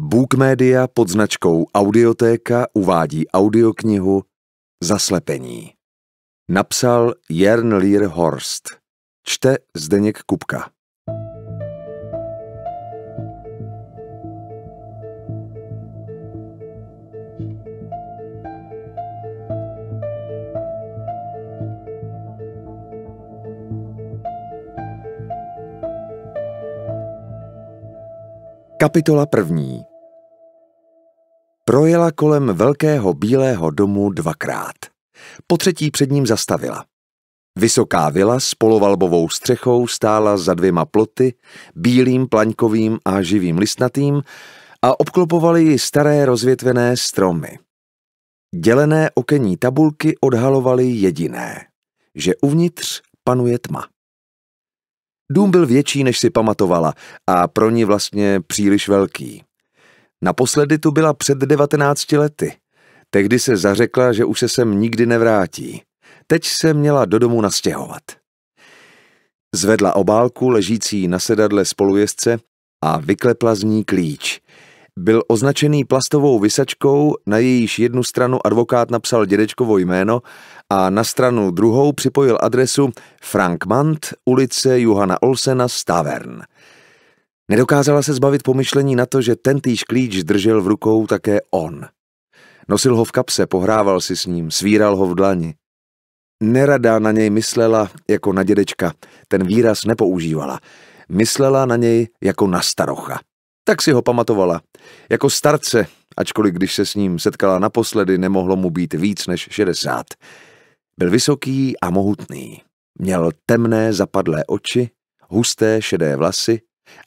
Book Media pod značkou Audiotéka uvádí audioknihu Zaslepení. Napsal Jern Lier Horst. Čte Zdeněk Kupka. Kapitola první Projela kolem velkého bílého domu dvakrát. Po třetí před ním zastavila. Vysoká vila s polovalbovou střechou stála za dvěma ploty, bílým, plaňkovým a živým listnatým a obklopovaly ji staré rozvětvené stromy. Dělené okenní tabulky odhalovaly jediné, že uvnitř panuje tma. Dům byl větší, než si pamatovala a pro ní vlastně příliš velký. Naposledy tu byla před 19 lety. Tehdy se zařekla, že už se sem nikdy nevrátí. Teď se měla do domu nastěhovat. Zvedla obálku ležící na sedadle spolujezdce a vyklepla z ní klíč. Byl označený plastovou vysačkou, na jejíž jednu stranu advokát napsal dědečkovo jméno a na stranu druhou připojil adresu Frank Mant, ulice Johana Olsena, Stavern. Nedokázala se zbavit pomyšlení na to, že tentýž klíč držel v rukou také on. Nosil ho v kapse, pohrával si s ním, svíral ho v dlani. Nerada na něj myslela jako na dědečka, ten výraz nepoužívala. Myslela na něj jako na starocha. Tak si ho pamatovala. Jako starce, ačkoliv když se s ním setkala naposledy, nemohlo mu být víc než šedesát. Byl vysoký a mohutný. Měl temné zapadlé oči, husté šedé vlasy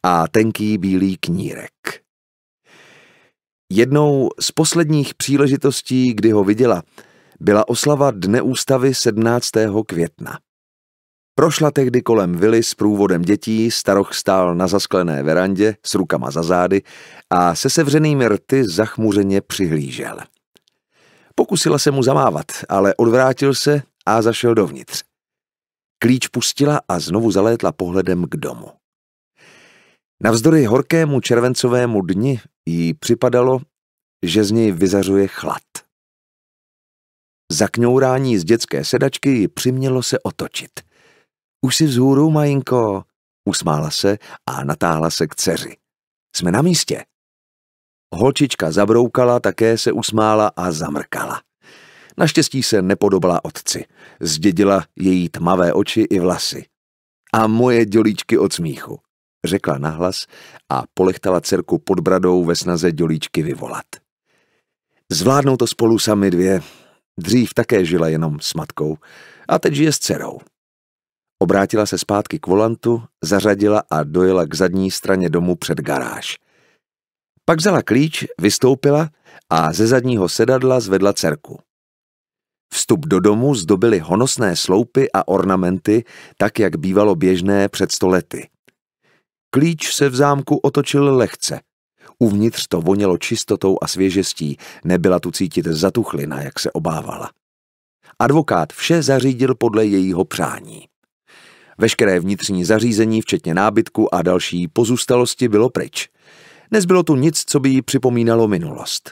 a tenký bílý knírek. Jednou z posledních příležitostí, kdy ho viděla, byla oslava Dne ústavy 17. května. Prošla tehdy kolem vily s průvodem dětí, staroch stál na zasklené verandě s rukama za zády a se sevřenými rty zachmuřeně přihlížel. Pokusila se mu zamávat, ale odvrátil se a zašel dovnitř. Klíč pustila a znovu zalétla pohledem k domu. Navzdory horkému červencovému dni jí připadalo, že z něj vyzařuje chlad. Zakňourání z dětské sedačky ji přimělo se otočit. Už si vzhůru, majinko, usmála se a natáhla se k dceři. Jsme na místě. Holčička zabroukala, také se usmála a zamrkala. Naštěstí se nepodobala otci. Zdědila její tmavé oči i vlasy. A moje dělíčky od smíchu, řekla nahlas a polechtala dcerku pod bradou ve snaze dělíčky vyvolat. Zvládnou to spolu sami dvě. Dřív také žila jenom s matkou a teď žije s dcerou. Obrátila se zpátky k volantu, zařadila a dojela k zadní straně domu před garáž – pak vzala klíč, vystoupila a ze zadního sedadla zvedla dcerku. Vstup do domu zdobily honosné sloupy a ornamenty, tak jak bývalo běžné před stolety. Klíč se v zámku otočil lehce. Uvnitř to vonělo čistotou a svěžestí, nebyla tu cítit zatuchlina, jak se obávala. Advokát vše zařídil podle jejího přání. Veškeré vnitřní zařízení, včetně nábytku a další pozůstalosti, bylo pryč. Nezbylo tu nic, co by jí připomínalo minulost.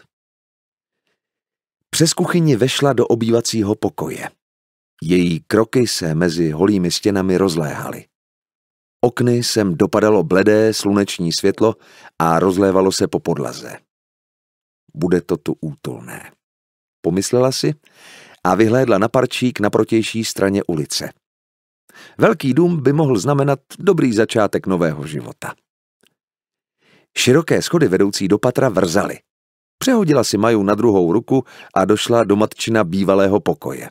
Přes kuchyni vešla do obývacího pokoje. Její kroky se mezi holými stěnami rozléhaly. Okny sem dopadalo bledé sluneční světlo a rozlévalo se po podlaze. Bude to tu útulné. Pomyslela si a vyhlédla na parčík na protější straně ulice. Velký dům by mohl znamenat dobrý začátek nového života. Široké schody vedoucí do patra vrzaly. Přehodila si Maju na druhou ruku a došla do matčina bývalého pokoje.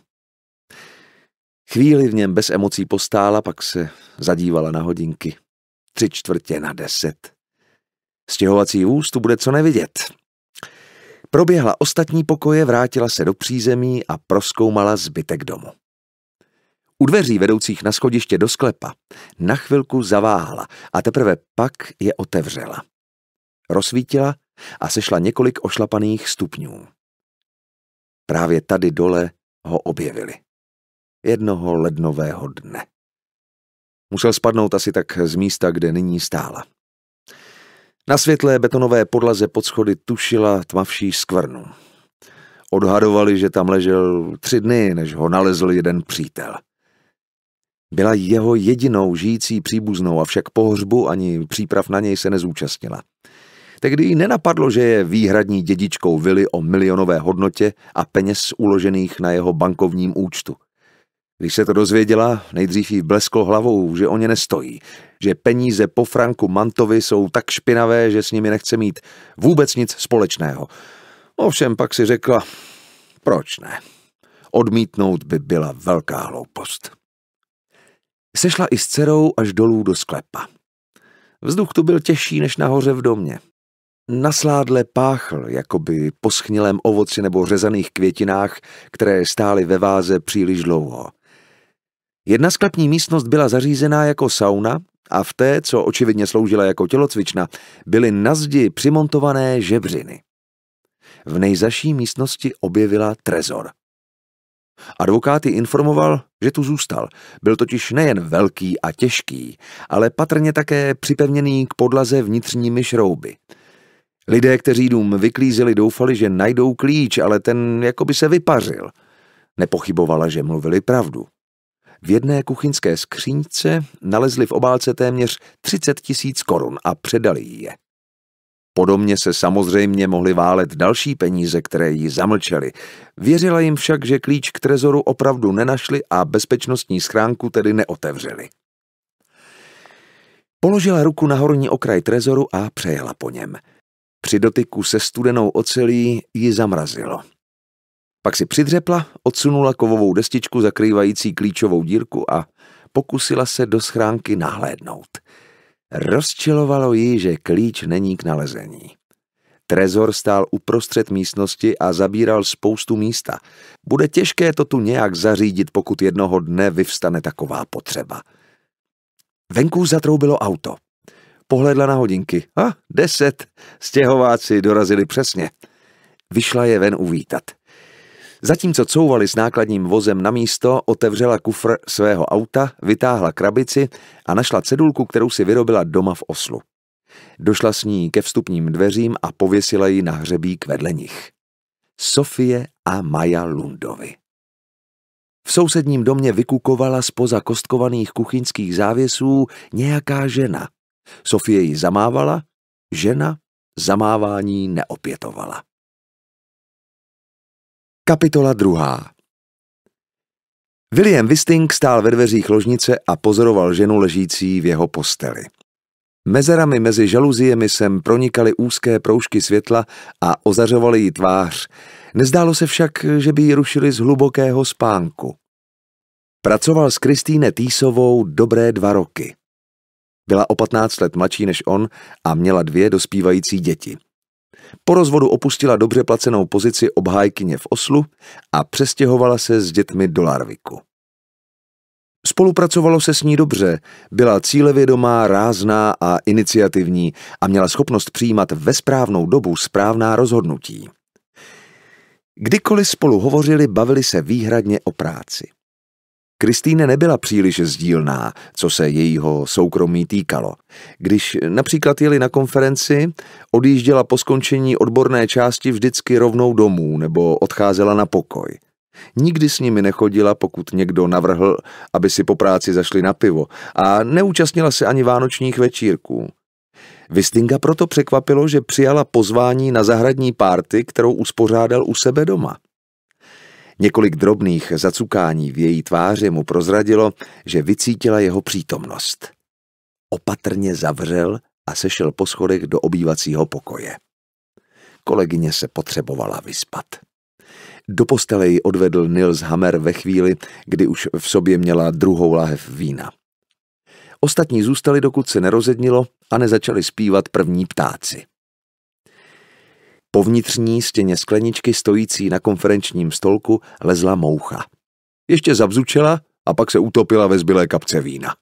Chvíli v něm bez emocí postála, pak se zadívala na hodinky. Tři čtvrtě na deset. Stěhovací vůz tu bude co nevidět. Proběhla ostatní pokoje, vrátila se do přízemí a proskoumala zbytek domu. U dveří vedoucích na schodiště do sklepa na chvilku zaváhala a teprve pak je otevřela rozsvítila a sešla několik ošlapaných stupňů. Právě tady dole ho objevili. Jednoho lednového dne. Musel spadnout asi tak z místa, kde nyní stála. Na světlé betonové podlaze pod schody tušila tmavší skvrnu. Odhadovali, že tam ležel tři dny, než ho nalezl jeden přítel. Byla jeho jedinou žijící příbuznou, avšak pohřbu ani příprav na něj se nezúčastnila. Tehdy ji nenapadlo, že je výhradní dědičkou vily o milionové hodnotě a peněz uložených na jeho bankovním účtu. Když se to dozvěděla, nejdřív jí blesklo hlavou, že o ně nestojí, že peníze po Franku Mantovi jsou tak špinavé, že s nimi nechce mít vůbec nic společného. Ovšem pak si řekla, proč ne? Odmítnout by byla velká hloupost. Sešla i s dcerou až dolů do sklepa. Vzduch tu byl těžší než nahoře v domě. Nasládle páchl, jako by po schnilém ovoci nebo řezaných květinách, které stály ve váze příliš dlouho. Jedna sklepní místnost byla zařízená jako sauna a v té, co očividně sloužila jako tělocvična, byly na zdi přimontované žebřiny. V nejzaší místnosti objevila trezor. Advokát ji informoval, že tu zůstal. Byl totiž nejen velký a těžký, ale patrně také připevněný k podlaze vnitřními šrouby – Lidé, kteří dům vyklízeli, doufali, že najdou klíč, ale ten jako by se vypařil. Nepochybovala, že mluvili pravdu. V jedné kuchyňské skřínce nalezli v obálce téměř 30 tisíc korun a předali ji je. Podobně se samozřejmě mohli válet další peníze, které ji zamlčeli. Věřila jim však, že klíč k trezoru opravdu nenašli a bezpečnostní schránku tedy neotevřeli. Položila ruku na horní okraj trezoru a přejela po něm – při dotyku se studenou ocelí ji zamrazilo. Pak si přidřepla, odsunula kovovou destičku zakrývající klíčovou dírku a pokusila se do schránky nahlédnout. Rozčilovalo ji, že klíč není k nalezení. Trezor stál uprostřed místnosti a zabíral spoustu místa. Bude těžké to tu nějak zařídit, pokud jednoho dne vyvstane taková potřeba. Venku zatroubilo auto. Pohledla na hodinky. A, ah, deset. Stěhováci dorazili přesně. Vyšla je ven uvítat. Zatímco couvali s nákladním vozem na místo, otevřela kufr svého auta, vytáhla krabici a našla cedulku, kterou si vyrobila doma v Oslu. Došla s ní ke vstupním dveřím a pověsila ji na hřebík vedle nich. Sofie a Maja Lundovi. V sousedním domě vykukovala spoza kostkovaných kuchyňských závěsů nějaká žena. Sofie ji zamávala, žena zamávání neopětovala. Kapitola druhá William Wisting stál ve dveřích ložnice a pozoroval ženu ležící v jeho posteli. Mezerami mezi žaluziemi sem pronikaly úzké proužky světla a ozařovaly jí tvář. Nezdálo se však, že by ji rušili z hlubokého spánku. Pracoval s Kristýne Týsovou dobré dva roky. Byla o 15 let mladší než on a měla dvě dospívající děti. Po rozvodu opustila dobře placenou pozici obhájkyně v Oslu a přestěhovala se s dětmi do Larviku. Spolupracovalo se s ní dobře, byla cílevědomá, rázná a iniciativní a měla schopnost přijímat ve správnou dobu správná rozhodnutí. Kdykoliv spolu hovořili, bavili se výhradně o práci. Kristýne nebyla příliš sdílná, co se jejího soukromí týkalo. Když například jeli na konferenci, odjížděla po skončení odborné části vždycky rovnou domů nebo odcházela na pokoj. Nikdy s nimi nechodila, pokud někdo navrhl, aby si po práci zašli na pivo a neúčastnila se ani vánočních večírků. Vistinga proto překvapilo, že přijala pozvání na zahradní párty, kterou uspořádal u sebe doma. Několik drobných zacukání v její tváři mu prozradilo, že vycítila jeho přítomnost. Opatrně zavřel a sešel po schodech do obývacího pokoje. Kolegyně se potřebovala vyspat. Do postele ji odvedl Nils Hammer ve chvíli, kdy už v sobě měla druhou lahev vína. Ostatní zůstali, dokud se nerozednilo a nezačali zpívat první ptáci. Po vnitřní stěně skleničky stojící na konferenčním stolku lezla moucha. Ještě zabzučela a pak se utopila ve zbylé kapce vína.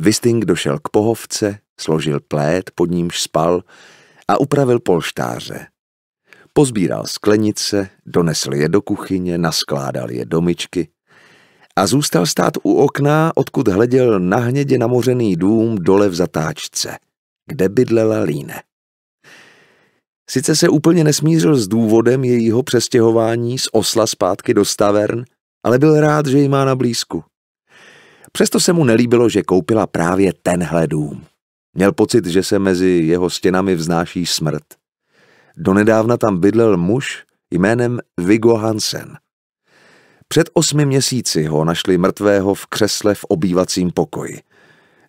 Visting došel k pohovce, složil plét, pod nímž spal a upravil polštáře. Pozbíral sklenice, donesl je do kuchyně, naskládal je do myčky a zůstal stát u okna, odkud hleděl na hnědě namořený dům dole v zatáčce, kde bydlela Líne. Sice se úplně nesmířil s důvodem jejího přestěhování z Osla zpátky do Stavern, ale byl rád, že ji má na blízku. Přesto se mu nelíbilo, že koupila právě tenhle dům. Měl pocit, že se mezi jeho stěnami vznáší smrt. Donedávna tam bydlel muž jménem Vigo Hansen. Před osmi měsíci ho našli mrtvého v křesle v obývacím pokoji.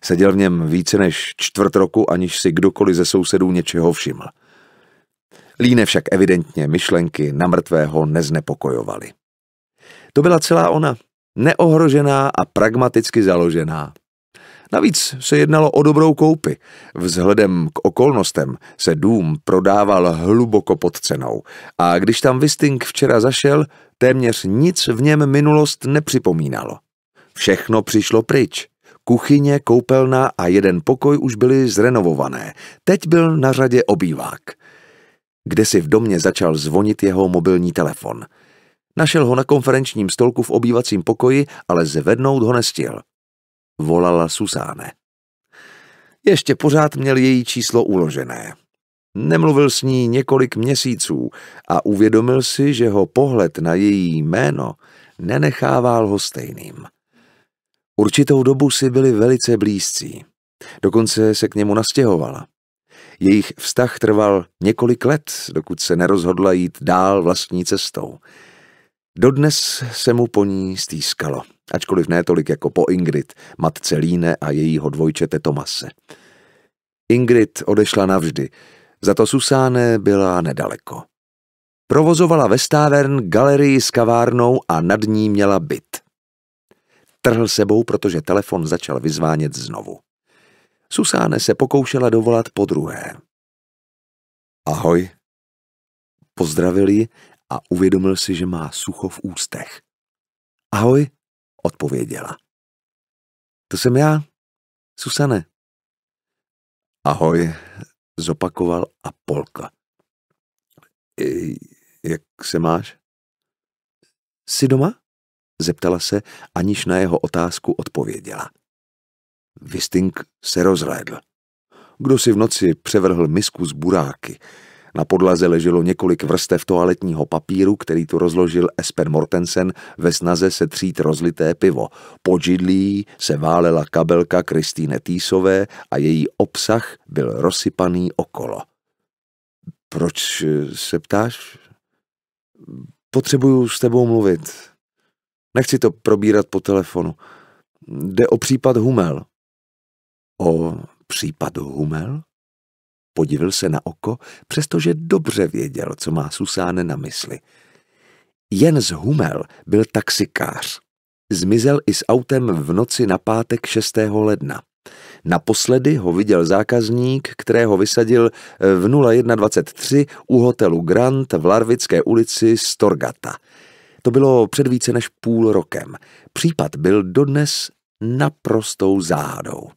Seděl v něm více než čtvrt roku, aniž si kdokoliv ze sousedů něčeho všiml. Líne však evidentně myšlenky na mrtvého neznepokojovaly. To byla celá ona, neohrožená a pragmaticky založená. Navíc se jednalo o dobrou koupy. Vzhledem k okolnostem se dům prodával hluboko pod cenou a když tam Visting včera zašel, téměř nic v něm minulost nepřipomínalo. Všechno přišlo pryč. Kuchyně, koupelna a jeden pokoj už byly zrenovované. Teď byl na řadě obývák kde si v domě začal zvonit jeho mobilní telefon. Našel ho na konferenčním stolku v obývacím pokoji, ale zvednout ho nestihl. Volala Susáne. Ještě pořád měl její číslo uložené. Nemluvil s ní několik měsíců a uvědomil si, že ho pohled na její jméno nenechával ho stejným. Určitou dobu si byli velice blízcí. Dokonce se k němu nastěhovala. Jejich vztah trval několik let, dokud se nerozhodla jít dál vlastní cestou. Dodnes se mu po ní stýskalo, ačkoliv ne tolik jako po Ingrid, matce Líne a jejího dvojčete Tomase. Ingrid odešla navždy, za to Susáne byla nedaleko. Provozovala Westavern galerii s kavárnou a nad ní měla byt. Trhl sebou, protože telefon začal vyzvánět znovu. Susáne se pokoušela dovolat po druhé. Ahoj. Pozdravil ji a uvědomil si, že má sucho v ústech. Ahoj, odpověděla. To jsem já, Susane. Ahoj, zopakoval a polka. Jak se máš? Jsi doma? Zeptala se, aniž na jeho otázku odpověděla. Wisting se rozhlédl. Kdo si v noci převrhl misku z buráky. Na podlaze leželo několik vrstev toaletního papíru, který tu rozložil Espen Mortensen ve snaze se třít rozlité pivo. Po židlí se válela kabelka Kristýne Týsové a její obsah byl rozsypaný okolo. Proč eh, se ptáš? Potřebuju s tebou mluvit. Nechci to probírat po telefonu. Jde o případ Humel. O případu Humel? Podivil se na oko, přestože dobře věděl, co má Susán na mysli. z Humel byl taxikář. Zmizel i s autem v noci na pátek 6. ledna. Naposledy ho viděl zákazník, kterého vysadil v 0123 u hotelu Grand v Larvické ulici Storgata. To bylo před více než půl rokem. Případ byl dodnes naprostou záhadou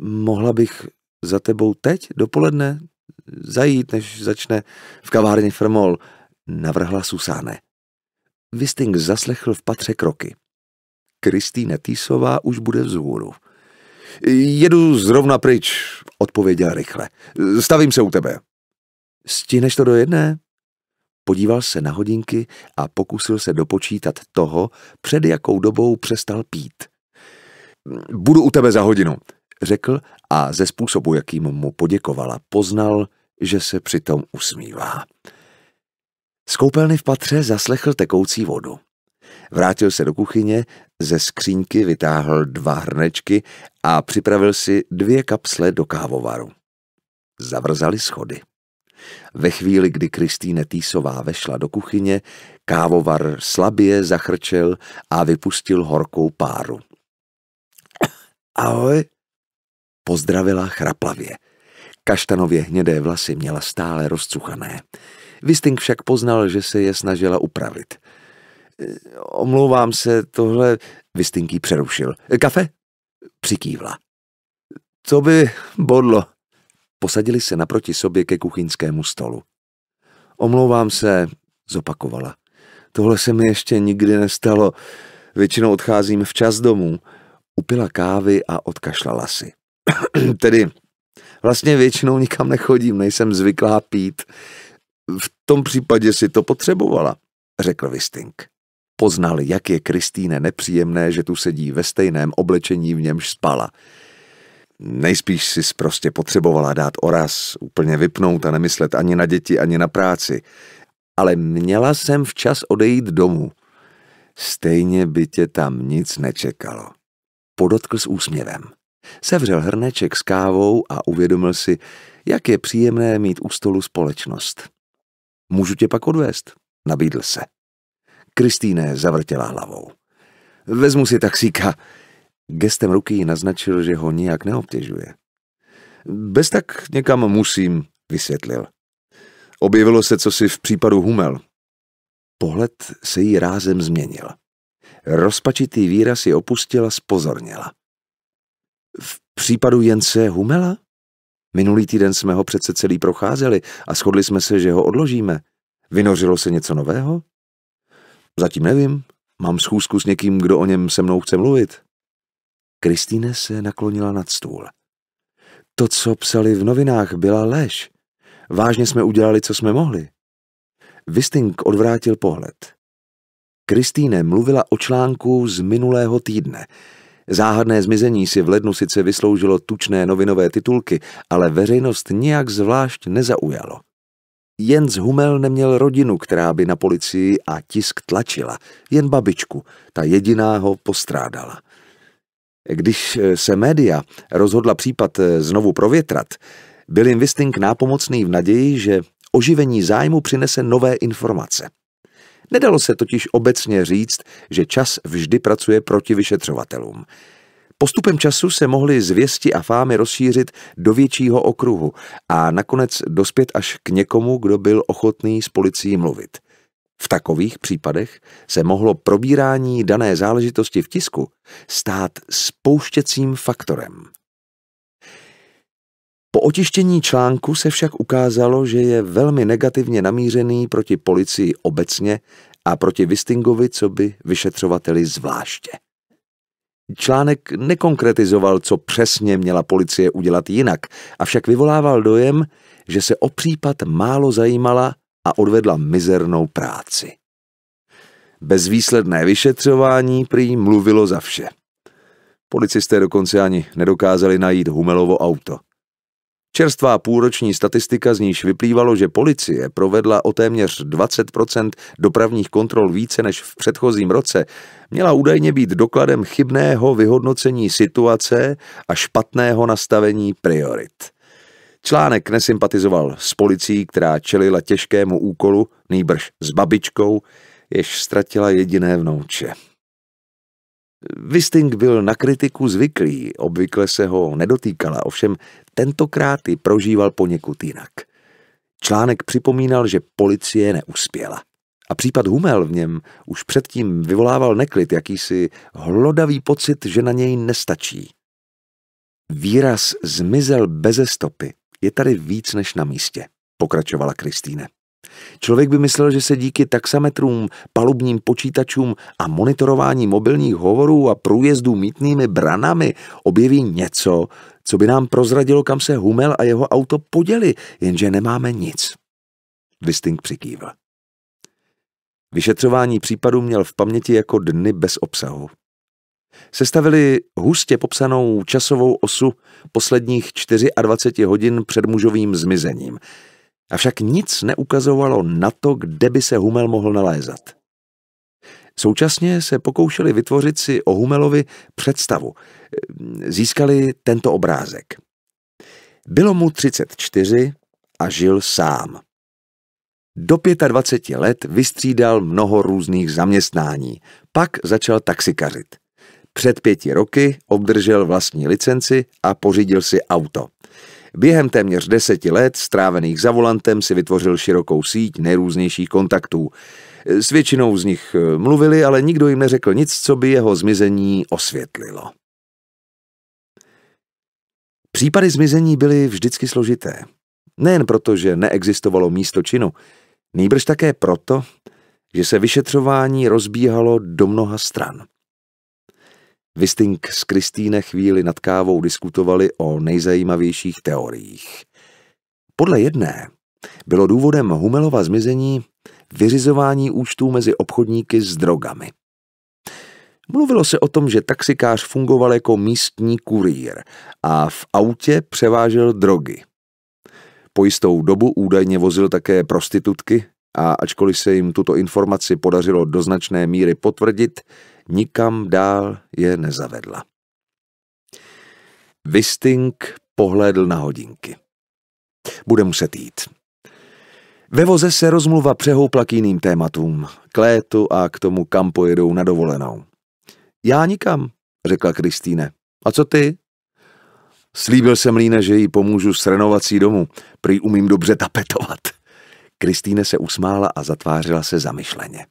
mohla bych za tebou teď dopoledne zajít, než začne v kavárně Frmol navrhla Susáne. Visting zaslechl v patře kroky. Kristýna Týsová už bude vzhůru. Jedu zrovna pryč, odpověděl rychle. Stavím se u tebe. Stihneš to do jedné? Podíval se na hodinky a pokusil se dopočítat toho, před jakou dobou přestal pít. Budu u tebe za hodinu řekl a ze způsobu, jakým mu poděkovala, poznal, že se přitom usmívá. Z koupelny v patře zaslechl tekoucí vodu. Vrátil se do kuchyně, ze skřínky vytáhl dva hrnečky a připravil si dvě kapsle do kávovaru. Zavrzali schody. Ve chvíli, kdy Kristýne Týsová vešla do kuchyně, kávovar slabě zachrčel a vypustil horkou páru. Ahoj, Pozdravila chraplavě. Kaštanově hnědé vlasy měla stále rozcuchané. Visting však poznal, že se je snažila upravit. E, omlouvám se, tohle... Wisting přerušil. E, kafe? Přikývla. Co by bodlo? Posadili se naproti sobě ke kuchyňskému stolu. Omlouvám se, zopakovala. Tohle se mi ještě nikdy nestalo. Většinou odcházím včas domů. Upila kávy a odkašlala si. tedy vlastně většinou nikam nechodím, nejsem zvyklá pít. V tom případě si to potřebovala, řekl Visting. Poznal, jak je Kristýne nepříjemné, že tu sedí ve stejném oblečení, v němž spala. Nejspíš si prostě potřebovala dát oraz, úplně vypnout a nemyslet ani na děti, ani na práci. Ale měla jsem včas odejít domů. Stejně by tě tam nic nečekalo. Podotkl s úsměvem. Sevřel hrneček s kávou a uvědomil si, jak je příjemné mít u stolu společnost. Můžu tě pak odvést, nabídl se. Kristýne zavrtěla hlavou. Vezmu si taxíka. Gestem ruky ji naznačil, že ho nijak neobtěžuje. Bez tak někam musím, vysvětlil. Objevilo se co si v případu Humel. Pohled se jí rázem změnil. Rozpačitý výraz ji opustila, spozorněla. V případu Jence Humela? Minulý týden jsme ho přece celý procházeli a shodli jsme se, že ho odložíme. Vynořilo se něco nového? Zatím nevím. Mám schůzku s někým, kdo o něm se mnou chce mluvit. Kristýne se naklonila nad stůl. To, co psali v novinách, byla lež. Vážně jsme udělali, co jsme mohli. Visting odvrátil pohled. Kristýne mluvila o článku z minulého týdne – Záhadné zmizení si v lednu sice vysloužilo tučné novinové titulky, ale veřejnost nijak zvlášť nezaujalo. Jens Humel neměl rodinu, která by na policii a tisk tlačila, jen babičku, ta jediná ho postrádala. Když eh, se média rozhodla případ eh, znovu provětrat, byl jim Wisting nápomocný v naději, že oživení zájmu přinese nové informace – Nedalo se totiž obecně říct, že čas vždy pracuje proti vyšetřovatelům. Postupem času se mohly zvěsti a fámy rozšířit do většího okruhu a nakonec dospět až k někomu, kdo byl ochotný s policií mluvit. V takových případech se mohlo probírání dané záležitosti v tisku stát spouštěcím faktorem. Po otištění článku se však ukázalo, že je velmi negativně namířený proti policii obecně a proti Vistingovi, co by vyšetřovateli zvláště. Článek nekonkretizoval, co přesně měla policie udělat jinak, avšak vyvolával dojem, že se o případ málo zajímala a odvedla mizernou práci. Bezvýsledné vyšetřování prý mluvilo za vše. Policisté dokonce ani nedokázali najít Humelovo auto – Čerstvá půroční statistika, z níž vyplývalo, že policie provedla o téměř 20 dopravních kontrol více než v předchozím roce, měla údajně být dokladem chybného vyhodnocení situace a špatného nastavení priorit. Článek nesympatizoval s policií, která čelila těžkému úkolu, nýbrž s babičkou, jež ztratila jediné vnouče. Visting byl na kritiku zvyklý, obvykle se ho nedotýkala, ovšem tentokrát ji prožíval poněkud jinak. Článek připomínal, že policie neuspěla. A případ Humel v něm už předtím vyvolával neklid, jakýsi hlodavý pocit, že na něj nestačí. Výraz zmizel beze stopy je tady víc než na místě, pokračovala Kristýne. Člověk by myslel, že se díky taxametrům, palubním počítačům a monitorování mobilních hovorů a průjezdů mítnými branami objeví něco, co by nám prozradilo, kam se Humel a jeho auto poděli, jenže nemáme nic. Visting přikývl. Vyšetřování případu měl v paměti jako dny bez obsahu. Sestavili hustě popsanou časovou osu posledních 24 hodin před mužovým zmizením – avšak nic neukazovalo na to, kde by se Humel mohl nalézat. Současně se pokoušeli vytvořit si o Humelovi představu. Získali tento obrázek. Bylo mu 34 a žil sám. Do 25 let vystřídal mnoho různých zaměstnání, pak začal taxikařit. Před pěti roky obdržel vlastní licenci a pořídil si auto. Během téměř deseti let strávených za volantem si vytvořil širokou síť nejrůznějších kontaktů. S většinou z nich eh, mluvili, ale nikdo jim neřekl nic, co by jeho zmizení osvětlilo. Případy zmizení byly vždycky složité. Nejen proto, že neexistovalo místo činu, nýbrž také proto, že se vyšetřování rozbíhalo do mnoha stran. Visting s Kristýne chvíli nad kávou diskutovali o nejzajímavějších teoriích. Podle jedné bylo důvodem Humelova zmizení vyřizování účtů mezi obchodníky s drogami. Mluvilo se o tom, že taxikář fungoval jako místní kurýr a v autě převážel drogy. Po jistou dobu údajně vozil také prostitutky a ačkoliv se jim tuto informaci podařilo do značné míry potvrdit, nikam dál je nezavedla. Visting pohlédl na hodinky. Bude muset jít. Ve voze se rozmluva přehoupla k jiným tématům, k létu a k tomu, kam pojedou na dovolenou. Já nikam, řekla Kristýne. A co ty? Slíbil jsem Líne, že jí pomůžu s renovací domu, prý umím dobře tapetovat. Kristýne se usmála a zatvářila se zamyšleně.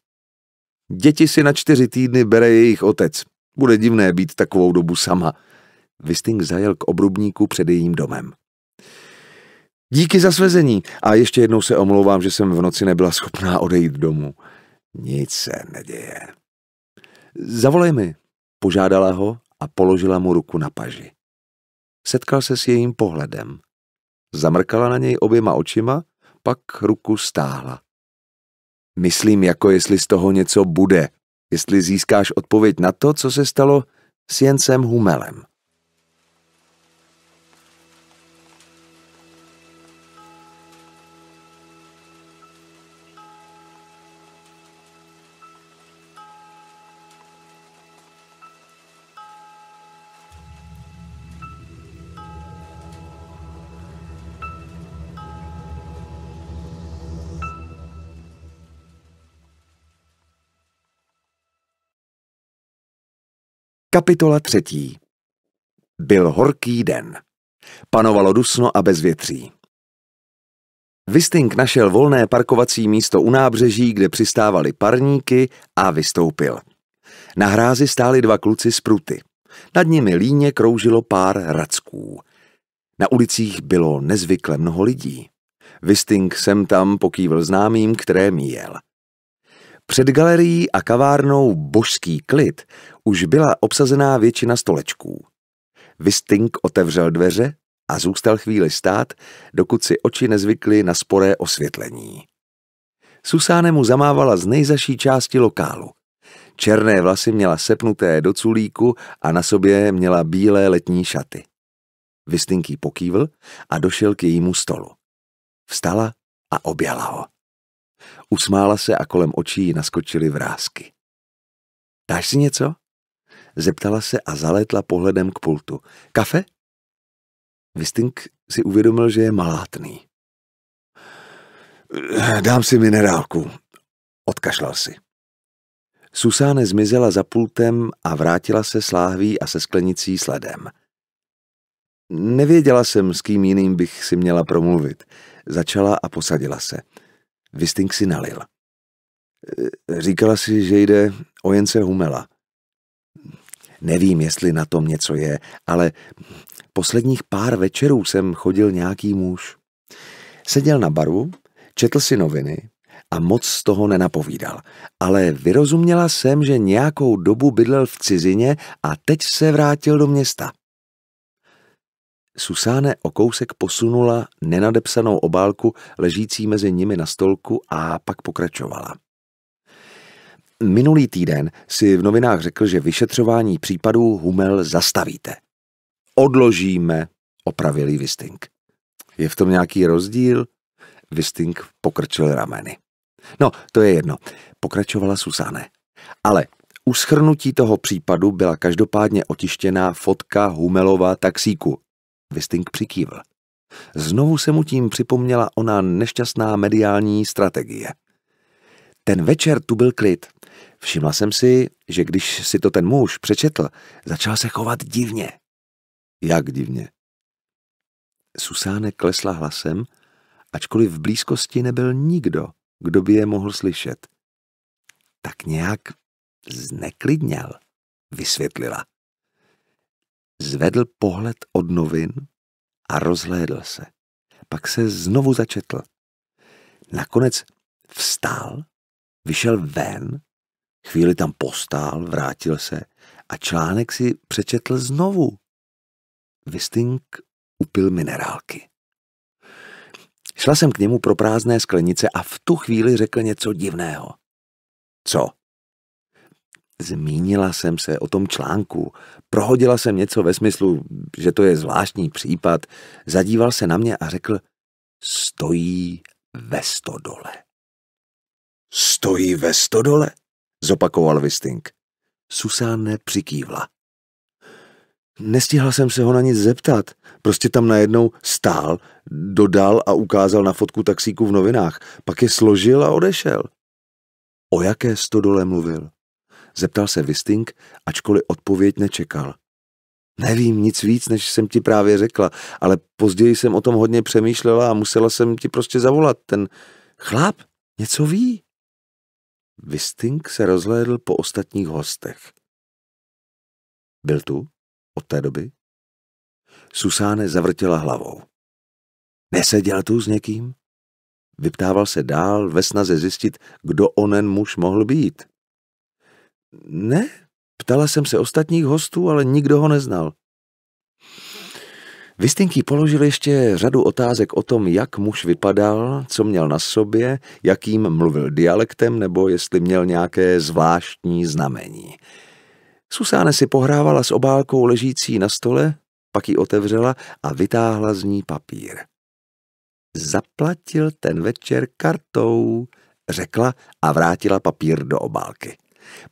Děti si na čtyři týdny bere jejich otec. Bude divné být takovou dobu sama. Visting zajel k obrubníku před jejím domem. Díky za svezení a ještě jednou se omlouvám, že jsem v noci nebyla schopná odejít domů. Nic se neděje. Zavolej mi, požádala ho a položila mu ruku na paži. Setkal se s jejím pohledem. Zamrkala na něj oběma očima, pak ruku stáhla. Myslím, jako jestli z toho něco bude, jestli získáš odpověď na to, co se stalo s Jencem Humelem. Kapitola třetí. Byl horký den. Panovalo dusno a bezvětří. Visting našel volné parkovací místo u nábřeží, kde přistávali parníky a vystoupil. Na hrázi stáli dva kluci z pruty. Nad nimi líně kroužilo pár racků. Na ulicích bylo nezvykle mnoho lidí. Visting sem tam pokývil známým, které míjel. Před galerií a kavárnou Božský klid už byla obsazená většina stolečků. Vistink otevřel dveře a zůstal chvíli stát, dokud si oči nezvykly na sporé osvětlení. Susáne mu zamávala z nejzaší části lokálu. Černé vlasy měla sepnuté do culíku a na sobě měla bílé letní šaty. Vistinký pokývl a došel k jejímu stolu. Vstala a objala ho. Usmála se a kolem očí naskočily vrázky. Dáš si něco? Zeptala se a zalétla pohledem k pultu. Kafe? Vistink si uvědomil, že je malátný. Dám si minerálku. Odkašlal si. Susáne zmizela za pultem a vrátila se s láhví a se sklenicí sledem. Nevěděla jsem, s kým jiným bych si měla promluvit. Začala a posadila se. Vistink si nalil. Říkala si, že jde o Jence Humela. Nevím, jestli na tom něco je, ale posledních pár večerů jsem chodil nějaký muž. Seděl na baru, četl si noviny a moc z toho nenapovídal. Ale vyrozuměla jsem, že nějakou dobu bydlel v cizině a teď se vrátil do města. Susáne o kousek posunula nenadepsanou obálku ležící mezi nimi na stolku a pak pokračovala. Minulý týden si v novinách řekl, že vyšetřování případů Humel zastavíte. Odložíme, opravilý Visting. Je v tom nějaký rozdíl? Visting pokrčil rameny. No, to je jedno, pokračovala Susane. Ale u schrnutí toho případu byla každopádně otištěná fotka Humelova taxíku. Visting přikývl. Znovu se mu tím připomněla ona nešťastná mediální strategie. Ten večer tu byl klid, Všimla jsem si, že když si to ten muž přečetl, začal se chovat divně. Jak divně? Susánek klesla hlasem, ačkoliv v blízkosti nebyl nikdo, kdo by je mohl slyšet. Tak nějak zneklidněl, vysvětlila. Zvedl pohled od novin a rozhlédl se. Pak se znovu začetl. Nakonec vstál, vyšel ven Chvíli tam postál, vrátil se a článek si přečetl znovu. Wisting upil minerálky. Šla jsem k němu pro prázdné sklenice a v tu chvíli řekl něco divného. Co? Zmínila jsem se o tom článku, prohodila jsem něco ve smyslu, že to je zvláštní případ, zadíval se na mě a řekl, stojí ve stodole. Stojí ve stodole? zopakoval Visting. Susáne přikývla. Nestihla jsem se ho na nic zeptat. Prostě tam najednou stál, dodal a ukázal na fotku taxíku v novinách. Pak je složil a odešel. O jaké stodole mluvil? Zeptal se Visting, ačkoliv odpověď nečekal. Nevím nic víc, než jsem ti právě řekla, ale později jsem o tom hodně přemýšlela a musela jsem ti prostě zavolat. Ten chlap něco ví. Visting se rozhlédl po ostatních hostech. Byl tu? Od té doby? Susáne zavrtila hlavou. Neseděl tu s někým? Vyptával se dál ve snaze zjistit, kdo onen muž mohl být. Ne, ptala jsem se ostatních hostů, ale nikdo ho neznal. Vistinký položil ještě řadu otázek o tom, jak muž vypadal, co měl na sobě, jakým mluvil dialektem nebo jestli měl nějaké zvláštní znamení. Susáne si pohrávala s obálkou ležící na stole, pak ji otevřela a vytáhla z ní papír. Zaplatil ten večer kartou, řekla a vrátila papír do obálky.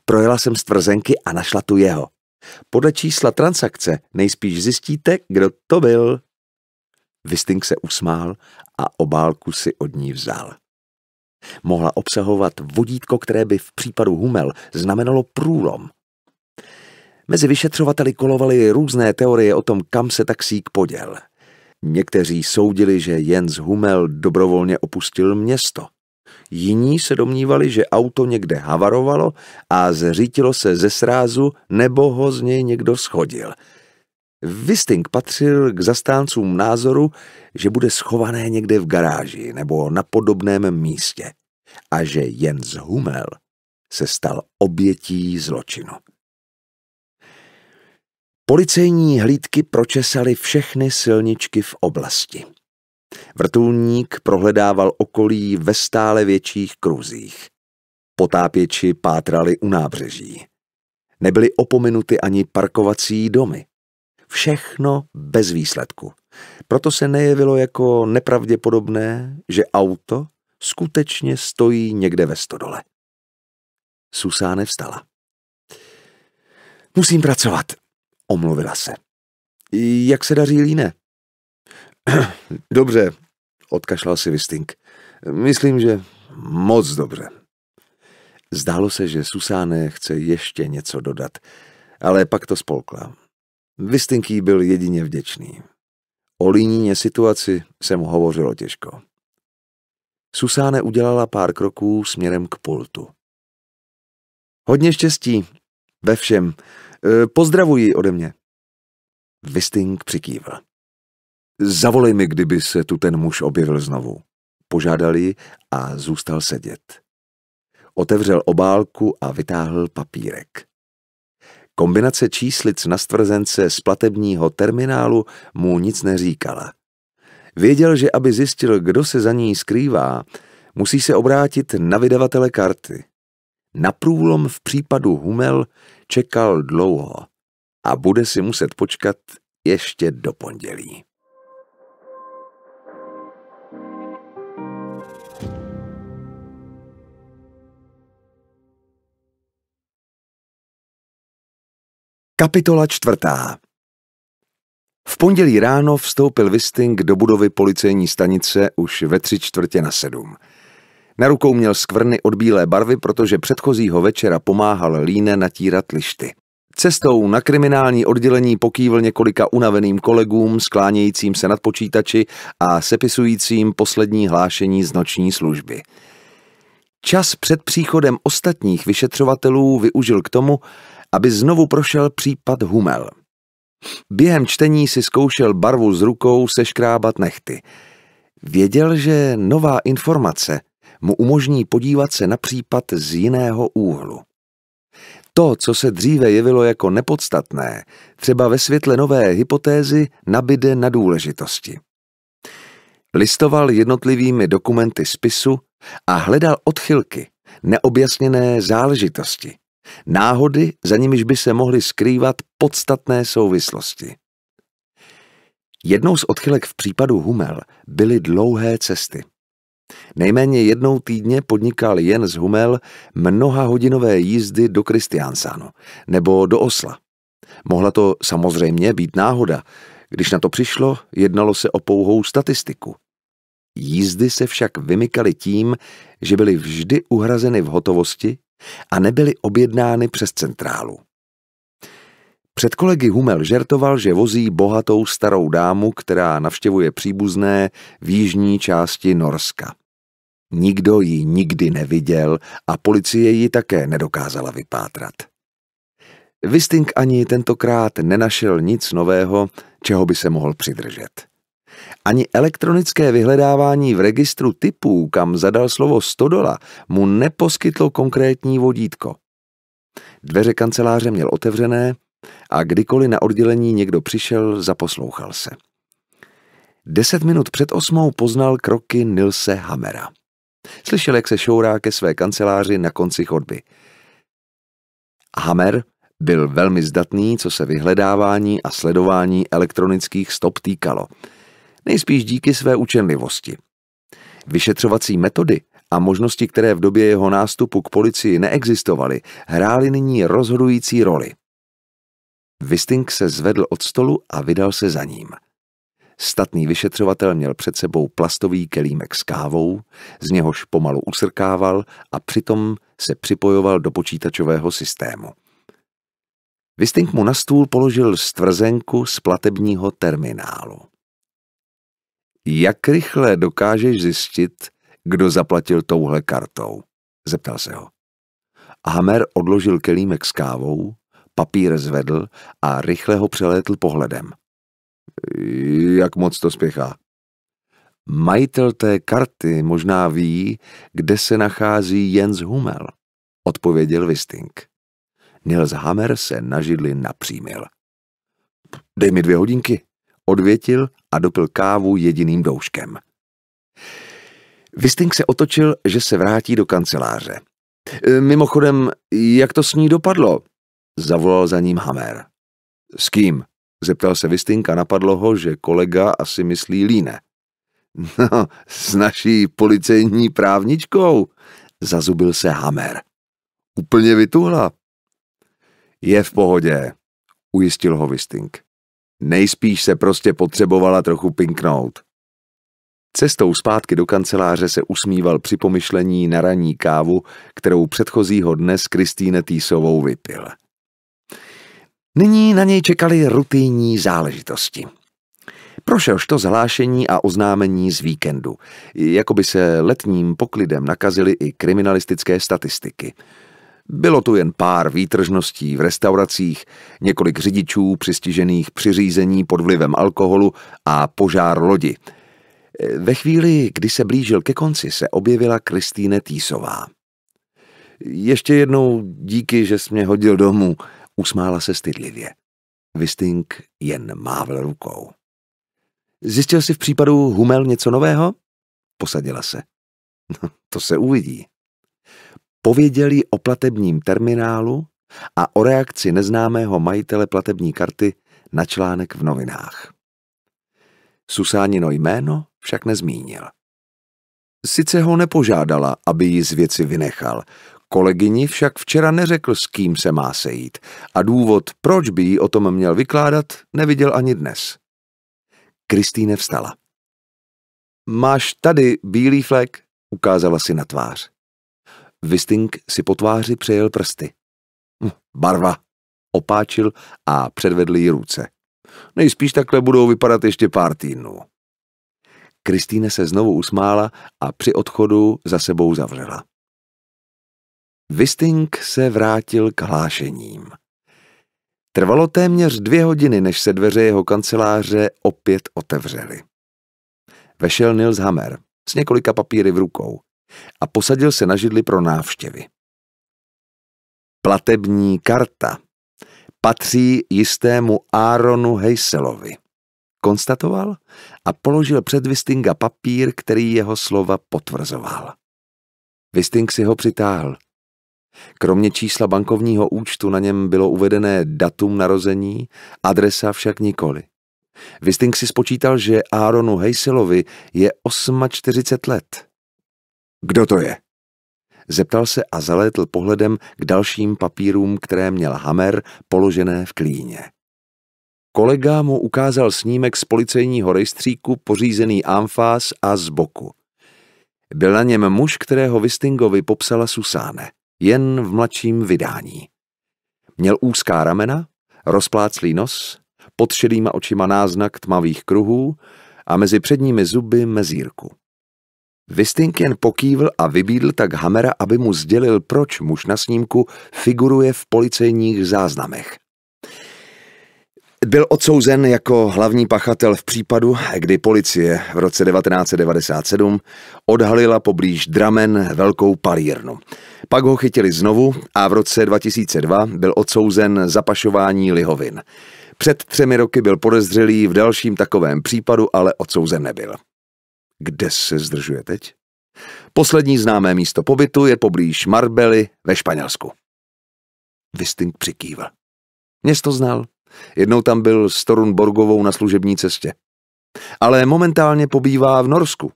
Projela jsem z tvrzenky a našla tu jeho – podle čísla transakce nejspíš zjistíte, kdo to byl. Wisting se usmál a obálku si od ní vzal. Mohla obsahovat vodítko, které by v případu Humel znamenalo průlom. Mezi vyšetřovateli kolovaly různé teorie o tom, kam se taxík poděl. Někteří soudili, že Jens Humel dobrovolně opustil město – Jiní se domnívali, že auto někde havarovalo a zřítilo se ze srázu nebo ho z něj někdo schodil. Visting patřil k zastáncům názoru, že bude schované někde v garáži nebo na podobném místě a že Jens Hummel se stal obětí zločinu. Policejní hlídky pročesaly všechny silničky v oblasti. Vrtulník prohledával okolí ve stále větších kruzích. Potápěči pátrali u nábřeží. Nebyly opomenuty ani parkovací domy. Všechno bez výsledku. Proto se nejevilo jako nepravděpodobné, že auto skutečně stojí někde ve stodole. Susáne vstala. Musím pracovat, omluvila se. Jak se daří líne? Dobře, odkašlal si Visting. Myslím, že moc dobře. Zdálo se, že Susáne chce ještě něco dodat, ale pak to spolkla. Vistinký byl jedině vděčný. O líníně situaci se mu hovořilo těžko. Susáne udělala pár kroků směrem k pultu. Hodně štěstí. Ve všem. E, pozdravuji ode mě. Visting přikývl. Zavolej mi, kdyby se tu ten muž objevil znovu. Požádal ji a zůstal sedět. Otevřel obálku a vytáhl papírek. Kombinace číslic na stvrzence z platebního terminálu mu nic neříkala. Věděl, že aby zjistil, kdo se za ní skrývá, musí se obrátit na vydavatele karty. Na průlom v případu Humel čekal dlouho a bude si muset počkat ještě do pondělí. Kapitola čtvrtá V pondělí ráno vstoupil Visting do budovy policejní stanice už ve tři čtvrtě na sedm. Na rukou měl skvrny od bílé barvy, protože předchozího večera pomáhal Líne natírat lišty. Cestou na kriminální oddělení pokývil několika unaveným kolegům, sklánějícím se nad počítači a sepisujícím poslední hlášení z noční služby. Čas před příchodem ostatních vyšetřovatelů využil k tomu, aby znovu prošel případ Humel. Během čtení si zkoušel barvu s rukou seškrábat nechty. Věděl, že nová informace mu umožní podívat se na případ z jiného úhlu. To, co se dříve jevilo jako nepodstatné, třeba ve světle nové hypotézy nabide na důležitosti. Listoval jednotlivými dokumenty spisu a hledal odchylky, neobjasněné záležitosti. Náhody, za nimiž by se mohly skrývat podstatné souvislosti. Jednou z odchylek v případu Humel byly dlouhé cesty. Nejméně jednou týdně podnikal jen z Humel mnoha hodinové jízdy do Kristiansánu nebo do Osla. Mohla to samozřejmě být náhoda. Když na to přišlo, jednalo se o pouhou statistiku. Jízdy se však vymykaly tím, že byly vždy uhrazeny v hotovosti a nebyly objednány přes centrálu. Před kolegy Humel žertoval, že vozí bohatou starou dámu, která navštěvuje příbuzné v jižní části Norska. Nikdo ji nikdy neviděl a policie ji také nedokázala vypátrat. Visting ani tentokrát nenašel nic nového, čeho by se mohl přidržet. Ani elektronické vyhledávání v registru typů, kam zadal slovo Stodola, mu neposkytlo konkrétní vodítko. Dveře kanceláře měl otevřené a kdykoliv na oddělení někdo přišel, zaposlouchal se. Deset minut před osmou poznal kroky Nilse Hamera. Slyšel, jak se šourá ke své kanceláři na konci chodby. Hammer byl velmi zdatný, co se vyhledávání a sledování elektronických stop týkalo – nejspíš díky své učenlivosti. Vyšetřovací metody a možnosti, které v době jeho nástupu k policii neexistovaly, hrály nyní rozhodující roli. Visting se zvedl od stolu a vydal se za ním. Statný vyšetřovatel měl před sebou plastový kelímek s kávou, z něhož pomalu usrkával a přitom se připojoval do počítačového systému. Visting mu na stůl položil stvrzenku z platebního terminálu. Jak rychle dokážeš zjistit, kdo zaplatil touhle kartou? Zeptal se ho. Hamer odložil kelímek s kávou, papír zvedl a rychle ho přelétl pohledem. Jak moc to spěchá? Majitel té karty možná ví, kde se nachází Jens Hummel, odpověděl Wisting. Nils Hammer se na židli napřímil. Dej mi dvě hodinky, odvětil a dopil kávu jediným douškem. Visting se otočil, že se vrátí do kanceláře. E, mimochodem, jak to s ní dopadlo? Zavolal za ním Hammer. S kým? Zeptal se Visting a napadlo ho, že kolega asi myslí líne. No, s naší policejní právničkou, zazubil se Hammer. Úplně vytuhla. Je v pohodě, ujistil ho Visting. Nejspíš se prostě potřebovala trochu pinknout. Cestou zpátky do kanceláře se usmíval při pomyšlení na ranní kávu, kterou předchozího dne s Kristýne Týsovou vypil. Nyní na něj čekaly rutinní záležitosti. Prošel to zhlášení a oznámení z víkendu. jako by se letním poklidem nakazily i kriminalistické statistiky – bylo tu jen pár výtržností v restauracích, několik řidičů přistižených při řízení pod vlivem alkoholu a požár lodi. Ve chvíli, kdy se blížil ke konci, se objevila Kristýne Týsová. Ještě jednou díky, že jsi mě hodil domů, usmála se stydlivě. Vistink jen mávl rukou. Zjistil jsi v případu Humel něco nového? Posadila se. No, to se uvidí pověděli o platebním terminálu a o reakci neznámého majitele platební karty na článek v novinách. Susánino jméno však nezmínil. Sice ho nepožádala, aby ji z věci vynechal, kolegyni však včera neřekl, s kým se má sejít a důvod, proč by jí o tom měl vykládat, neviděl ani dnes. Kristýne vstala. Máš tady bílý flek, ukázala si na tvář. Visting si po tváři přejel prsty. Hm, barva, opáčil a předvedl jí ruce. Nejspíš takhle budou vypadat ještě pár týdnů. Kristýne se znovu usmála a při odchodu za sebou zavřela. Visting se vrátil k hlášením. Trvalo téměř dvě hodiny, než se dveře jeho kanceláře opět otevřely. Vešel Nils Hammer s několika papíry v rukou a posadil se na židli pro návštěvy. Platební karta patří jistému Aaronu Hejselovi, konstatoval a položil před Vistinga papír, který jeho slova potvrzoval. Visting si ho přitáhl. Kromě čísla bankovního účtu na něm bylo uvedené datum narození, adresa však nikoli. Visting si spočítal, že Aaronu Hejselovi je 48 let. Kdo to je? Zeptal se a zalétl pohledem k dalším papírům, které měl Hammer položené v klíně. Kolega mu ukázal snímek z policejního rejstříku pořízený amfás a z boku. Byl na něm muž, kterého Vistingovi popsala Susáne, jen v mladším vydání. Měl úzká ramena, rozpláclý nos, pod šedýma očima náznak tmavých kruhů a mezi předními zuby mezírku. Vistink jen pokývl a vybídl tak Hamera, aby mu sdělil, proč muž na snímku figuruje v policejních záznamech. Byl odsouzen jako hlavní pachatel v případu, kdy policie v roce 1997 odhalila poblíž Dramen velkou palírnu. Pak ho chytili znovu a v roce 2002 byl odsouzen za pašování lihovin. Před třemi roky byl podezřelý v dalším takovém případu, ale odsouzen nebyl. Kde se zdržuje teď? Poslední známé místo pobytu je poblíž Marbely ve Španělsku. Visting přikývl. Město znal. Jednou tam byl s borgovou na služební cestě. Ale momentálně pobývá v Norsku,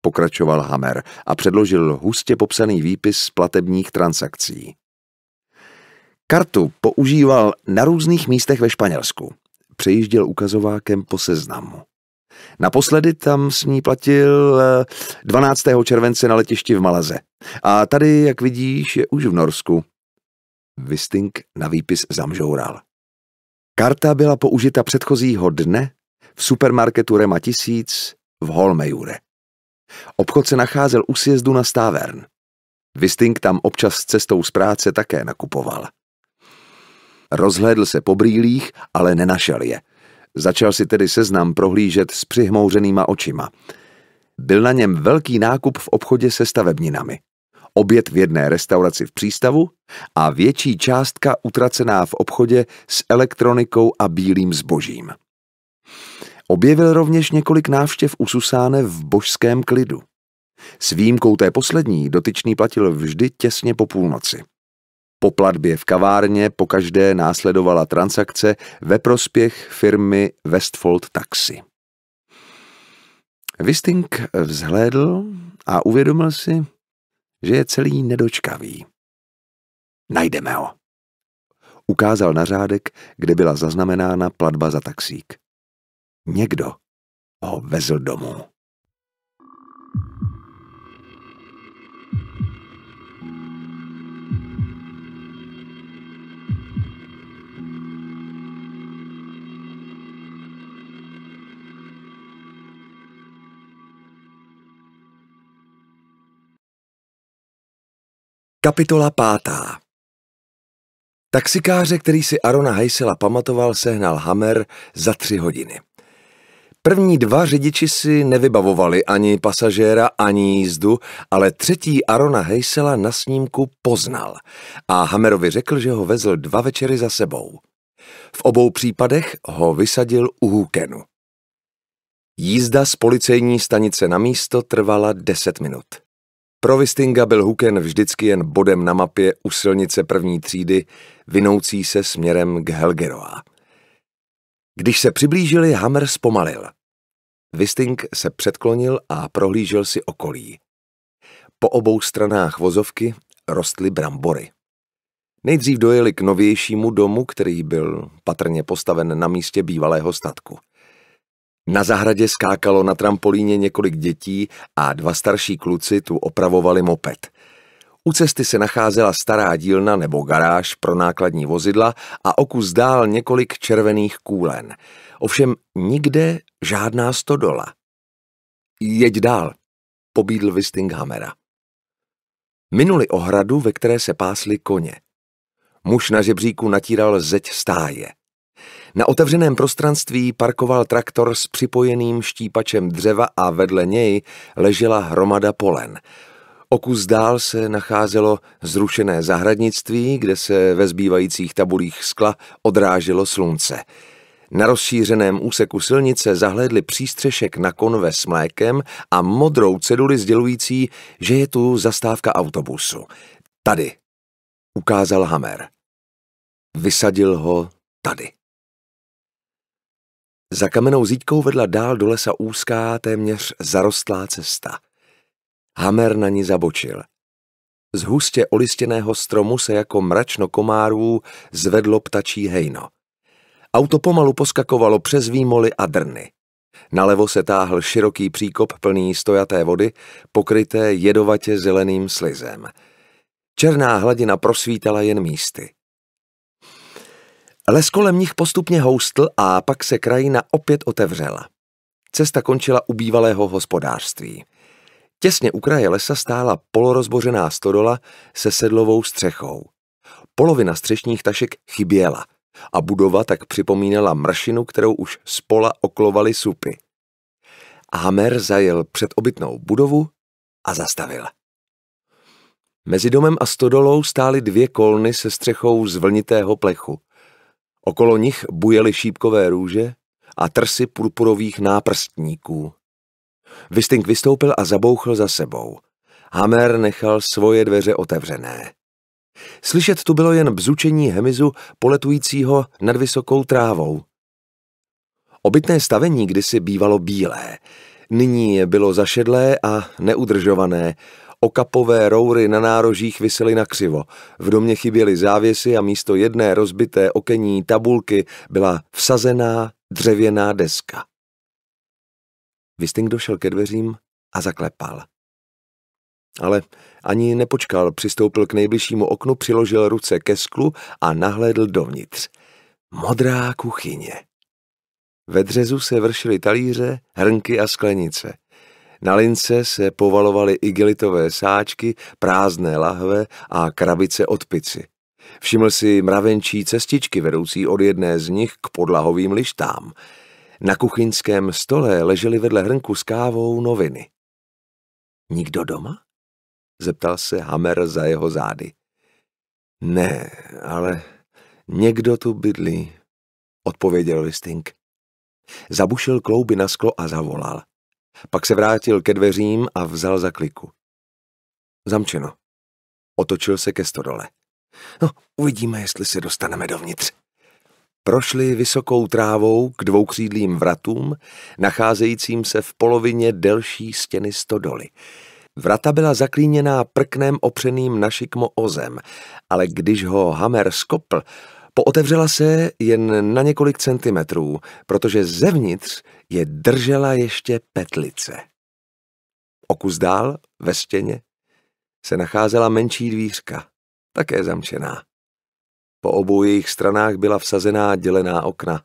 pokračoval Hammer a předložil hustě popsaný výpis z platebních transakcí. Kartu používal na různých místech ve Španělsku. Přejižděl ukazovákem po seznamu. Naposledy tam s ní platil 12. Eh, července na letišti v Malaze. A tady, jak vidíš, je už v Norsku. Visting na výpis zamžoural. Karta byla použita předchozího dne v supermarketu Rema 1000 v Holmejure. Obchod se nacházel u sjezdu na Stavern. Visting tam občas cestou z práce také nakupoval. Rozhlédl se po brýlích, ale nenašel je – Začal si tedy seznam prohlížet s přihmouřenýma očima. Byl na něm velký nákup v obchodě se stavebninami, oběd v jedné restauraci v přístavu a větší částka utracená v obchodě s elektronikou a bílým zbožím. Objevil rovněž několik návštěv u Susáne v božském klidu. S výjimkou té poslední dotyčný platil vždy těsně po půlnoci. Po platbě v kavárně po každé následovala transakce ve prospěch firmy Westfold Taxi. Wisting vzhlédl a uvědomil si, že je celý nedočkavý. Najdeme ho. Ukázal na řádek, kde byla zaznamenána platba za taxík. Někdo ho vezl domů. Kapitola pátá Taxikáře, který si Arona Heisela pamatoval, sehnal Hammer za tři hodiny. První dva řidiči si nevybavovali ani pasažéra, ani jízdu, ale třetí Arona Heisela na snímku poznal a Hamerovi řekl, že ho vezl dva večery za sebou. V obou případech ho vysadil u Hukenu. Jízda z policejní stanice na místo trvala deset minut. Pro Vistinga byl Huken vždycky jen bodem na mapě u silnice první třídy, vinoucí se směrem k Helgeroa. Když se přiblížili, Hammer zpomalil. Visting se předklonil a prohlížel si okolí. Po obou stranách vozovky rostly brambory. Nejdřív dojeli k novějšímu domu, který byl patrně postaven na místě bývalého statku. Na zahradě skákalo na trampolíně několik dětí a dva starší kluci tu opravovali moped. U cesty se nacházela stará dílna nebo garáž pro nákladní vozidla a o dál několik červených kůlen. Ovšem nikde žádná stodola. Jeď dál, pobídl Wistinghamera. Minuli ohradu, ve které se pásly koně. Muž na žebříku natíral zeď stáje. Na otevřeném prostranství parkoval traktor s připojeným štípačem dřeva a vedle něj ležela hromada polen. O kus dál se nacházelo zrušené zahradnictví, kde se ve zbývajících tabulích skla odráželo slunce. Na rozšířeném úseku silnice zahlédli přístřešek na konve s mlékem a modrou ceduli sdělující, že je tu zastávka autobusu. Tady, ukázal Hammer. Vysadil ho tady. Za kamenou zítkou vedla dál do lesa úzká, téměř zarostlá cesta. Hamer na ní zabočil. Z hustě olistěného stromu se jako mračno komárů zvedlo ptačí hejno. Auto pomalu poskakovalo přes výmoly a drny. Nalevo se táhl široký příkop plný stojaté vody, pokryté jedovatě zeleným slizem. Černá hladina prosvítala jen místy. Les kolem nich postupně houstl a pak se krajina opět otevřela. Cesta končila u bývalého hospodářství. Těsně u kraje lesa stála polorozbořená stodola se sedlovou střechou. Polovina střešních tašek chyběla a budova tak připomínala mršinu, kterou už spola oklovaly supy. Hamer zajel před obytnou budovu a zastavil. Mezi domem a stodolou stály dvě kolny se střechou z vlnitého plechu – Okolo nich bujely šípkové růže a trsy purpurových náprstníků. Vistink vystoupil a zabouchl za sebou. Hamer nechal svoje dveře otevřené. Slyšet tu bylo jen bzučení hemizu poletujícího nad vysokou trávou. Obytné stavení kdysi bývalo bílé, nyní bylo zašedlé a neudržované, Okapové roury na nárožích visely křivo. V domě chyběly závěsy a místo jedné rozbité okenní tabulky byla vsazená dřevěná deska. Visting došel ke dveřím a zaklepal. Ale ani nepočkal, přistoupil k nejbližšímu oknu, přiložil ruce ke sklu a nahlédl dovnitř. Modrá kuchyně. Ve dřezu se vršily talíře, hrnky a sklenice. Na lince se povalovaly igelitové sáčky, prázdné lahve a krabice od pici. Všiml si mravenčí cestičky vedoucí od jedné z nich k podlahovým lištám. Na kuchyňském stole ležely vedle hrnku s kávou noviny. Nikdo doma? Zeptal se Hammer za jeho zády. Ne, ale někdo tu bydlí, odpověděl Listing. Zabušil klouby na sklo a zavolal. Pak se vrátil ke dveřím a vzal za kliku. Zamčeno. Otočil se ke stodole. No, uvidíme, jestli se dostaneme dovnitř. Prošli vysokou trávou k dvoukřídlým vratům, nacházejícím se v polovině delší stěny stodoly. Vrata byla zaklíněná prknem opřeným na šikmo ozem, ale když ho Hammer skopl, Pootevřela se jen na několik centimetrů, protože zevnitř je držela ještě petlice. O kus dál, ve stěně, se nacházela menší dvířka, také zamčená. Po obou jejich stranách byla vsazená dělená okna.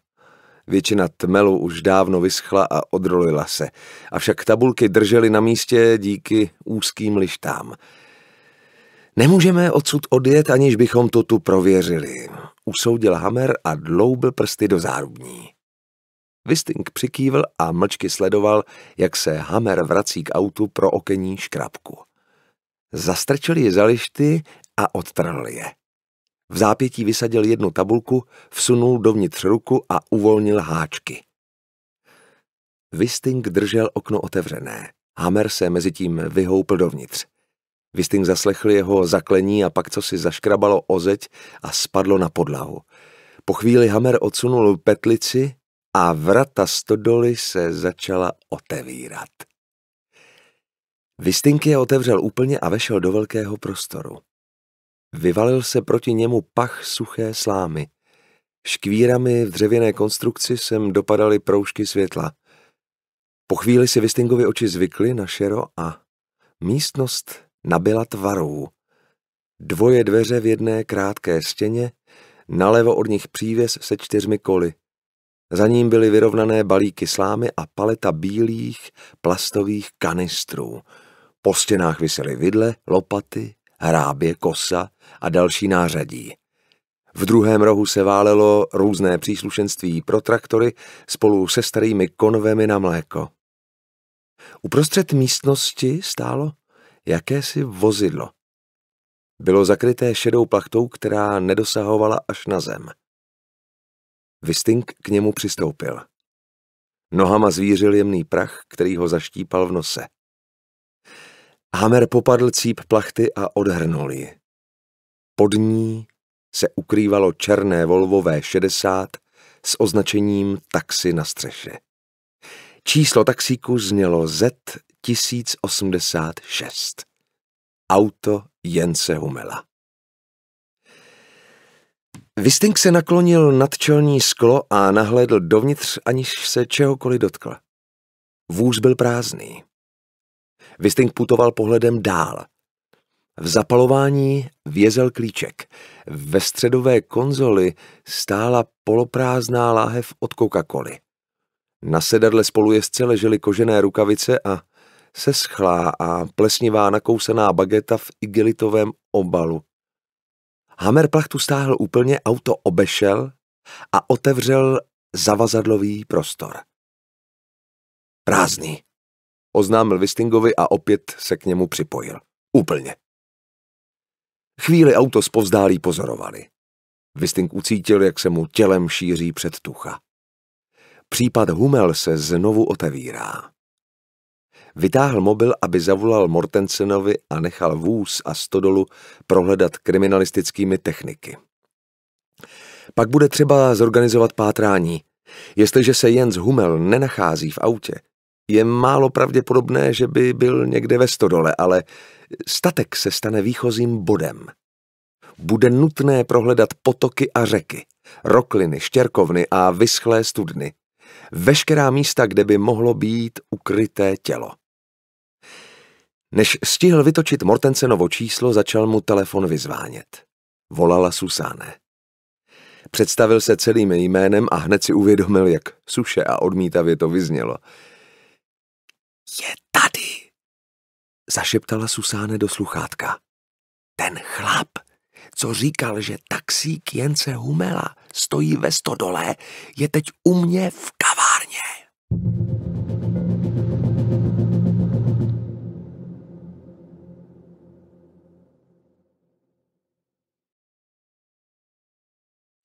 Většina tmelu už dávno vyschla a odrolila se, avšak tabulky držely na místě díky úzkým lištám. Nemůžeme odsud odjet, aniž bychom to tu prověřili usoudil Hammer a dloubil prsty do zárubní. Visting přikývl a mlčky sledoval, jak se Hammer vrací k autu pro okenní škrabku. Zastrčil je za lišty a odtrhl je. V zápětí vysadil jednu tabulku, vsunul dovnitř ruku a uvolnil háčky. Visting držel okno otevřené. Hammer se mezitím vyhoupl dovnitř. Vy zaslechl jeho zaklení a pak co si zaškrabalo o zeď a spadlo na podlahu. Po chvíli Hammer odsunul petlici a vrata stodoly se začala otevírat. Vistink je otevřel úplně a vešel do velkého prostoru. Vyvalil se proti němu pach suché slámy. Škvírami v dřevěné konstrukci sem dopadaly proužky světla. Po chvíli si Vistingovi oči zvykly na šero a místnost nabyla tvarů. Dvoje dveře v jedné krátké stěně, nalevo od nich přívěs se čtyřmi koly. Za ním byly vyrovnané balíky slámy a paleta bílých plastových kanistrů. Po stěnách visely vidle, lopaty, hrábě, kosa a další nářadí. V druhém rohu se válelo různé příslušenství pro traktory spolu se starými konvemi na mléko. Uprostřed místnosti stálo jakési vozidlo. Bylo zakryté šedou plachtou, která nedosahovala až na zem. Vistink k němu přistoupil. Nohama zvířil jemný prach, který ho zaštípal v nose. Hamer popadl cíp plachty a odhrnul ji. Pod ní se ukrývalo černé Volvo v 60 s označením taxi na střeše. Číslo taxíku znělo Z 1086. Auto Jense Humela. Vistink se naklonil nad čelní sklo a nahlédl dovnitř, aniž se čehokoliv dotkl. Vůz byl prázdný. Vistink putoval pohledem dál. V zapalování vězel klíček. Ve středové konzoli stála poloprázdná láhev od coca -Coli. Na sedadle spolujezdce ležely kožené rukavice a se schlá a plesnivá nakousená bageta v igelitovém obalu. Hammer plachtu stáhl úplně, auto obešel a otevřel zavazadlový prostor. Prázdný, oznámil Vistingovi a opět se k němu připojil. Úplně. Chvíli auto spovzdálí pozorovali. Visting ucítil, jak se mu tělem šíří předtucha. Případ Humel se znovu otevírá. Vytáhl mobil, aby zavolal Mortensenovi a nechal vůz a stodolu prohledat kriminalistickými techniky. Pak bude třeba zorganizovat pátrání. Jestliže se Jens Hummel nenachází v autě, je málo pravděpodobné, že by byl někde ve stodole, ale statek se stane výchozím bodem. Bude nutné prohledat potoky a řeky, rokliny, štěrkovny a vyschlé studny veškerá místa, kde by mohlo být ukryté tělo. Než stihl vytočit Mortensenovo číslo, začal mu telefon vyzvánět. Volala Susáne. Představil se celým jménem a hned si uvědomil, jak suše a odmítavě to vyznělo. Je tady, zašeptala Susáne do sluchátka. Ten chlap co říkal, že taxík Jence Humela stojí ve stodole, je teď u mě v kavárně.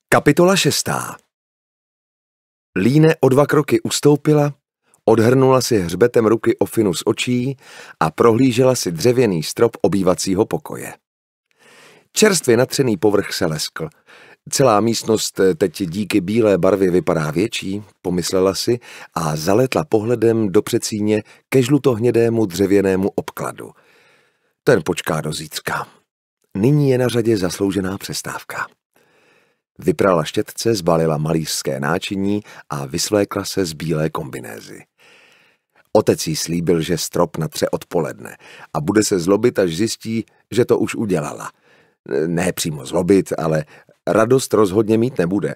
Kapitola šestá. Líne o dva kroky ustoupila, odhrnula si hřbetem ruky o finu z očí a prohlížela si dřevěný strop obývacího pokoje. Čerstvě natřený povrch se leskl. Celá místnost eh, teď díky bílé barvě vypadá větší, pomyslela si a zaletla pohledem do přecíně ke žlutohnědému dřevěnému obkladu. Ten počká do zítřka. Nyní je na řadě zasloužená přestávka. Vyprala štětce, zbalila malířské náčiní a vyslékla se z bílé kombinézy. Otec jí slíbil, že strop natře odpoledne a bude se zlobit, až zjistí, že to už udělala – ne přímo zlobit, ale radost rozhodně mít nebude.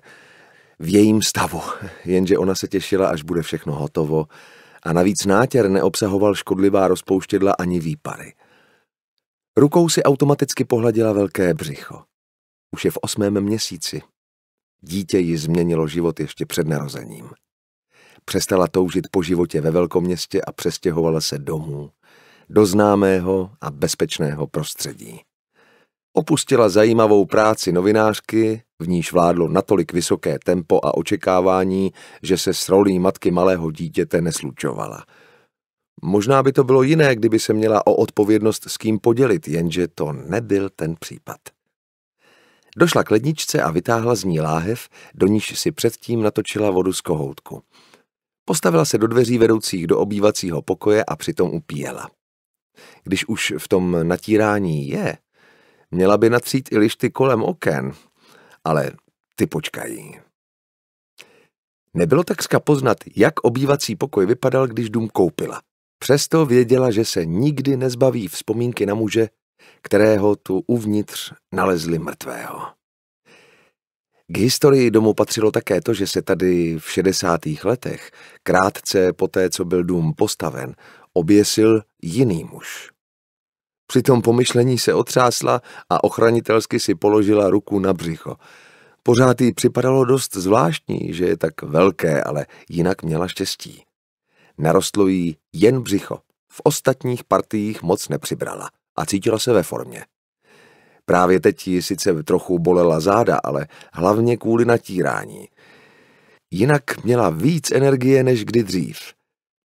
V jejím stavu, jenže ona se těšila, až bude všechno hotovo a navíc nátěr neobsahoval škodlivá rozpouštědla ani výpary. Rukou si automaticky pohladila velké břicho. Už je v osmém měsíci. Dítě ji změnilo život ještě před narozením. Přestala toužit po životě ve velkoměstě a přestěhovala se domů, do známého a bezpečného prostředí opustila zajímavou práci novinářky, v níž vládlo natolik vysoké tempo a očekávání, že se s rolí matky malého dítěte neslučovala. Možná by to bylo jiné, kdyby se měla o odpovědnost s kým podělit, jenže to nebyl ten případ. Došla k ledničce a vytáhla z ní láhev, do níž si předtím natočila vodu z kohoutku. Postavila se do dveří vedoucích do obývacího pokoje a přitom upíjela. Když už v tom natírání je, Měla by natřít i lišty kolem oken, ale ty počkají. Nebylo tak poznat, jak obývací pokoj vypadal, když dům koupila. Přesto věděla, že se nikdy nezbaví vzpomínky na muže, kterého tu uvnitř nalezli mrtvého. K historii domu patřilo také to, že se tady v 60. letech, krátce po té, co byl dům postaven, oběsil jiný muž. Při tom pomyšlení se otřásla a ochranitelsky si položila ruku na břicho. Pořád jí připadalo dost zvláštní, že je tak velké, ale jinak měla štěstí. Narostlo jí jen břicho. V ostatních partiích moc nepřibrala a cítila se ve formě. Právě teď ji sice trochu bolela záda, ale hlavně kvůli natírání. Jinak měla víc energie než kdy dřív.